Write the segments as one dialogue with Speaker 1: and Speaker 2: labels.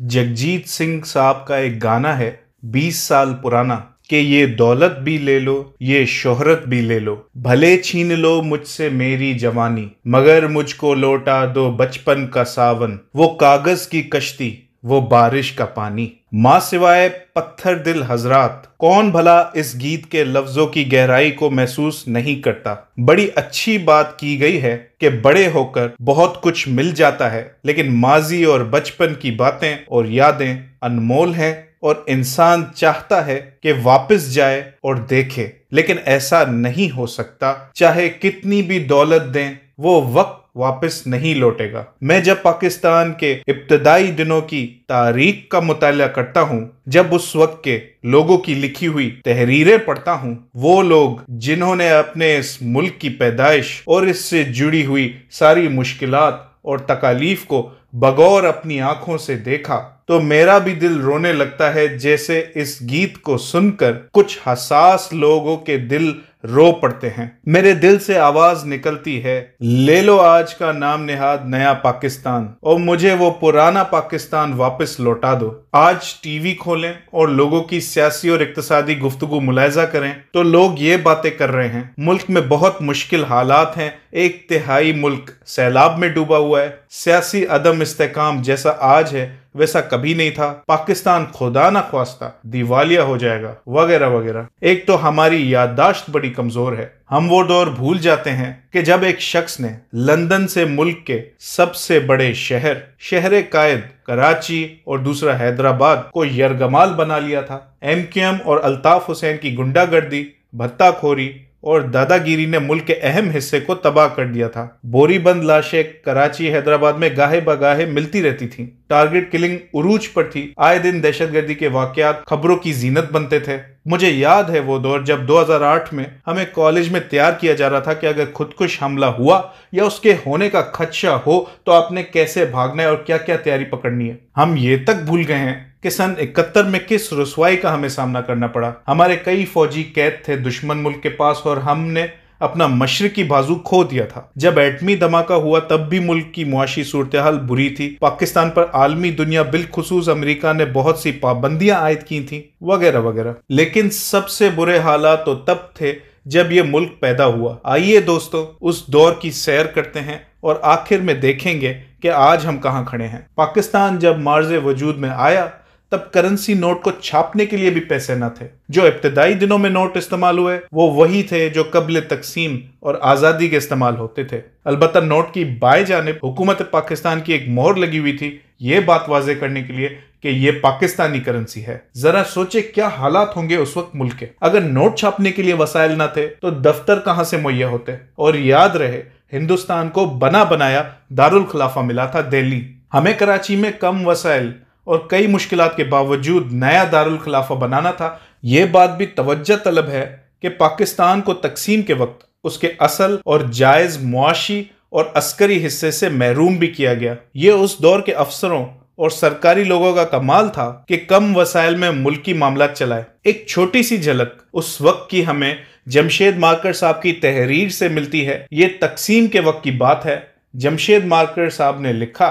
Speaker 1: जगजीत सिंह साहब का एक गाना है 20 साल पुराना कि ये दौलत भी ले लो ये शोहरत भी ले लो भले छीन लो मुझसे मेरी जवानी मगर मुझको लौटा दो बचपन का सावन वो कागज की कश्ती वो बारिश का पानी माँ सिवाय पत्थर दिल हजरात कौन भला इस गीत के लफ्जों की गहराई को महसूस नहीं करता बड़ी अच्छी बात की गई है कि बड़े होकर बहुत कुछ मिल जाता है लेकिन माजी और बचपन की बातें और यादें अनमोल हैं और इंसान चाहता है कि वापस जाए और देखे लेकिन ऐसा नहीं हो सकता चाहे कितनी भी दौलत दें वो वक्त वापस नहीं लौटेगा मैं जब पाकिस्तान के इब्तदाई दिनों की तारीख का मुताल करता हूँ जब उस वक्त के लोगों की लिखी हुई तहरीरें पढ़ता हूँ वो लोग जिन्होंने अपने इस मुल्क की पैदाइश और इससे जुड़ी हुई सारी मुश्किलात और तकालीफ को बगौर अपनी आंखों से देखा तो मेरा भी दिल रोने लगता है जैसे इस गीत को सुनकर कुछ हसास लोगों के दिल रो पड़ते हैं मेरे दिल से आवाज निकलती है ले लो आज का नाम निहाद नया पाकिस्तान और मुझे वो पुराना पाकिस्तान वापस लौटा दो आज टीवी खोलें और लोगों की सियासी और इकतसादी गुफ्तगु मुलायजा करें तो लोग ये बातें कर रहे हैं मुल्क में बहुत मुश्किल हालात हैं एक तिहाई मुल्क सैलाब में डूबा हुआ है सियासी अदम इस्तेकाम जैसा आज है वैसा कभी नहीं था पाकिस्तान खुदा ना ख्वास्ता दिवालिया हो जाएगा वगैरह वगैरह एक तो हमारी याददाश्त बड़ी कमजोर है हम वो दौर भूल जाते हैं कि जब एक शख्स ने लंदन से मुल्क के सबसे बड़े शहर शहर कायद कराची और दूसरा हैदराबाद को यरगमाल बना लिया था एम और अल्ताफ हुसैन की गुंडागर्दी भत्ताखोरी और दादागिरी ने मुल्क के अहम हिस्से को तबाह कर दिया था बोरीबंद लाशें कराची हैदराबाद में गाहे बगाहे मिलती रहती थीं। टारगेट किलिंग उरूज पर थी आए दिन दहशतगर्दी के वाकयात खबरों की जीनत बनते थे मुझे याद है वो दौर जब 2008 में हमें कॉलेज में तैयार किया जा रहा था कि अगर खुदकुश हमला हुआ या उसके होने का खदशा हो तो आपने कैसे भागना है और क्या क्या तैयारी पकड़नी है हम ये तक भूल गए हैं कि सन इकहत्तर में किस रसवाई का हमें सामना करना पड़ा हमारे कई फौजी कैद थे दुश्मन मुल्क के पास और हमने अपना मशरकी बाजू खो दिया था जब एटमी धमाका हुआ तब भी मुल्क की मुआशी सूरत हाल बुरी थी पाकिस्तान पर आलमी दुनिया बिलखसूस अमरीका ने बहुत सी पाबंदियां आयद की थी वगैरह वगैरह लेकिन सबसे बुरे हालात तो तब थे जब ये मुल्क पैदा हुआ आइए दोस्तों उस दौर की सैर करते हैं और आखिर में देखेंगे कि आज हम कहाँ खड़े हैं पाकिस्तान जब मार्ज वजूद में आया तब करेंसी नोट को छापने के लिए भी पैसे न थे जो इब्तदाई दिनों में नोट इस्तेमाल हुए वो वही थे जो कबल तकसीम और आज़ादी के इस्तेमाल होते थे अलबत् नोट की बाएं जानब हुकूमत पाकिस्तान की एक मोहर लगी हुई थी ये बात वाजे करने के लिए कि ये पाकिस्तानी करेंसी है जरा सोचे क्या हालात होंगे उस वक्त मुल्क के अगर नोट छापने के लिए वसायल ना थे तो दफ्तर कहां से मुहैया होते और याद रहे हिंदुस्तान को बना बनाया दारुल खिलाफा मिला था दिल्ली हमें कराची में कम वसाइल और कई मुश्किल के बावजूद नया दारुल खिलाफा बनाना था यह बात भी तवज्जो तलब है कि पाकिस्तान को तकसीम के वक्त उसके असल और जायज़ मुआशी और अस्करी हिस्से से महरूम भी किया गया ये उस दौर के अफसरों और सरकारी लोगों का कमाल था कि कम वसायल में मुल्की मामला चलाए एक छोटी सी झलक उस वक्त की हमें जमशेद मार्कर साहब की तहरीर से मिलती है ये तकसीम के वक्त की बात है जमशेद मार्कर साहब ने लिखा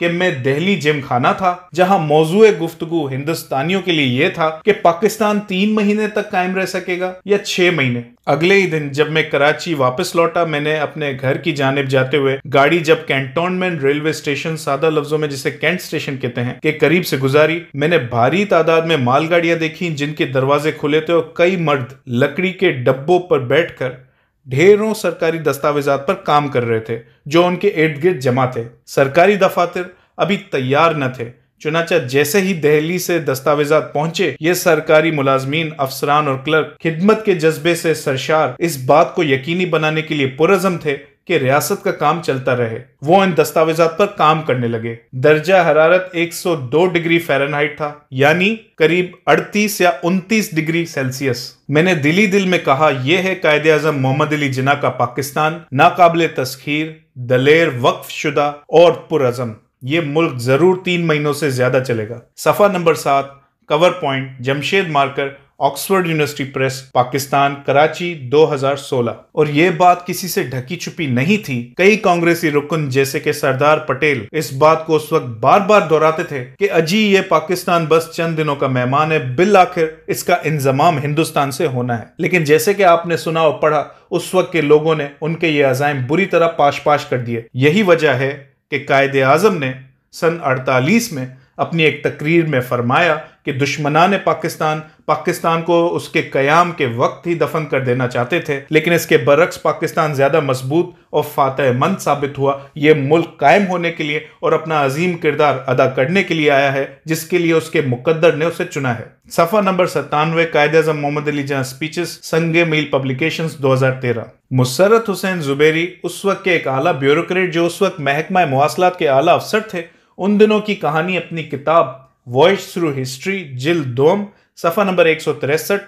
Speaker 1: कि मैं दिल्ली जिम खाना था जहां मौजू गुफ्तगु हिंदुस्तानियों के लिए यह था कि पाकिस्तान तीन महीने तक कायम रह सकेगा या छह महीने अगले ही दिन जब मैं कराची वापस लौटा मैंने अपने घर की जानब जाते हुए गाड़ी जब कैंटोनमेंट रेलवे स्टेशन सादा लफ्जों में जिसे कैंट स्टेशन कहते हैं के करीब से गुजारी मैंने भारी तादाद में मालगाड़ियां देखी जिनके दरवाजे खुले थे और कई मर्द लकड़ी के डब्बों पर बैठकर ढेरों सरकारी दस्तावेजात पर काम कर रहे थे जो उनके इर्द गिर्द जमा थे सरकारी दफातर अभी तैयार न थे चुनाचा जैसे ही दहली से दस्तावेजात पहुंचे ये सरकारी मुलाजमीन अफसरान और क्लर्क खिदमत के जज्बे से सरशार इस बात को यकीनी बनाने के लिए पुरजम थे कि रियासत का काम चलता रहे वो इन दस्तावेजात पर काम करने लगे दर्जा हरारत 102 डिग्री फ़ारेनहाइट था यानी करीब 38 या 29 डिग्री सेल्सियस मैंने दिली दिल में कहा यह है कायद अजम मोहम्मद अली जिना का पाकिस्तान नाकबिल तस्खीर दलेर वक्फ शुदा और पुरजम ये मुल्क जरूर तीन महीनों से ज्यादा चलेगा सफा नंबर सात cover point Jamshed Marker Oxford University Press Pakistan Karachi 2016 और ये बात किसी से ढकी छुपी नहीं थी कई कांग्रेसी रुकन जैसे के सरदार पटेल इस बात को उस वक्त बार बार दोहराते थे कि अजी ये पाकिस्तान बस चंद दिनों का मेहमान है बिल आखिर इसका इंजमाम हिंदुस्तान से होना है लेकिन जैसे कि आपने सुना और पढ़ा उस वक्त के लोगों ने उनके ये अजायम बुरी तरह पाश पाश कर दिए यही वजह है कि कायद आजम ने सन 48 में अपनी एक तकरीर में फरमाया कि दुश्मनान पाकिस्तान पाकिस्तान को उसके कयाम के वक्त ही दफन कर देना चाहते थे लेकिन इसके बरक्स पाकिस्तान ज़्यादा मजबूत और फातहमंद साबित हुआ ये मुल्क कायम होने के लिए और अपना अजीम किरदार अदा करने के लिए आया है जिसके लिए उसके मुकद्दर ने उसे चुना है सफ़ा नंबर सत्तानवे कायद अजम मोहम्मद अली जहाँ स्पीचेस संगे मील पब्लिकेशंस 2013 मुसरत हुसैन जुबेरी उस वक्त के एक आला ब्यूरोक्रेट जो उस वक्त महकमा मवासलात के आला अफसर थे उन दिनों की कहानी अपनी किताब वॉइस थ्रू हिस्ट्री जिल दोम सफ़ा नंबर एक सौ तिरसठ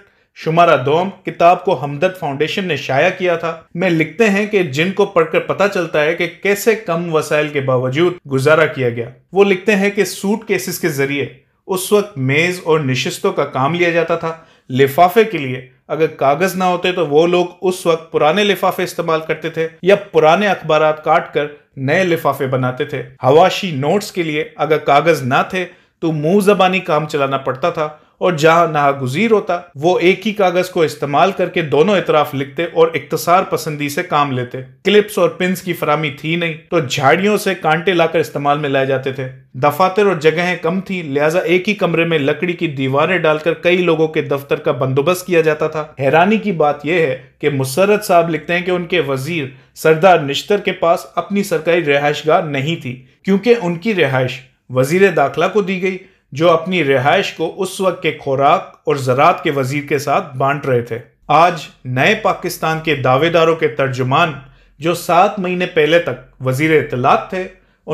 Speaker 1: शुमारा दोम किताब को हमदर्द फाउंडेशन ने शाया किया था मैं लिखते हैं कि जिनको पढ़कर पता चलता है कि कैसे कम वसाइल के बावजूद गुजारा किया गया वो लिखते हैं कि सूट केसेस के जरिए उस वक्त मेज़ और निशस्तों का काम लिया जाता था लिफाफे के लिए अगर कागज़ ना होते तो वो लोग उस वक्त पुराने लिफाफे इस्तेमाल करते थे या पुराने अखबार काट कर नए लिफाफे बनाते थे हवाशी नोट्स के लिए अगर कागज़ ना थे तो मुंह जबानी काम चलाना पड़ता था और जहां नागुजीर होता वो एक ही कागज को इस्तेमाल करके दोनों इतराफ लिखते और इकतसार पसंदी से काम लेते क्लिप्स और पिंस की फरामी थी नहीं तो झाड़ियों से कांटे लाकर इस्तेमाल में लाए जाते थे दफातर और जगहें कम थी लिहाजा एक ही कमरे में लकड़ी की दीवारें डालकर कई लोगों के दफ्तर का बंदोबस्त किया जाता था हैरानी की बात यह है कि मुसरत साहब लिखते हैं कि उनके वजीर सरदार निश्तर के पास अपनी सरकारी रिहाइशगाह नहीं थी क्योंकि उनकी रिहायश वजीर दाखिला को दी गई जो अपनी रिहाइश को उस वक्त के खुराक और ज़रात के वजीर के साथ बांट रहे थे आज नए पाकिस्तान के दावेदारों के तर्जुमान जो सात महीने पहले तक वजीर इतलात थे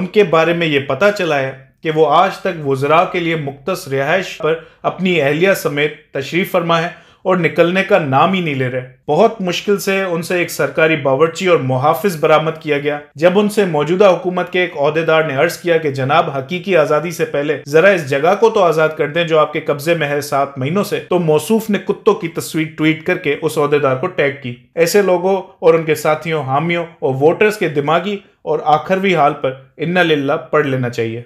Speaker 1: उनके बारे में ये पता चला है कि वो आज तक वजरा के लिए मुख्त रिहाइश पर अपनी अहलिया समेत तशरीफ़ फरमा है और निकलने का नाम ही नहीं ले रहे बहुत मुश्किल से उनसे एक सरकारी बावर्ची और मुहाफिज बरामद किया गया जब उनसे मौजूदा हुकूमत के एक अहदेदार ने अर्ज किया कि जनाब हकीकी आजादी से पहले जरा इस जगह को तो आजाद कर दें जो आपके कब्जे में है सात महीनों से तो मौसूफ ने कुत्तों की तस्वीर ट्वीट करके उस अहदेदार को टैग की ऐसे लोगों और उनके साथियों हामियों और वोटर्स के दिमागी और आखिरवी हाल पर इन्ना लिल्ला पढ़ लेना चाहिए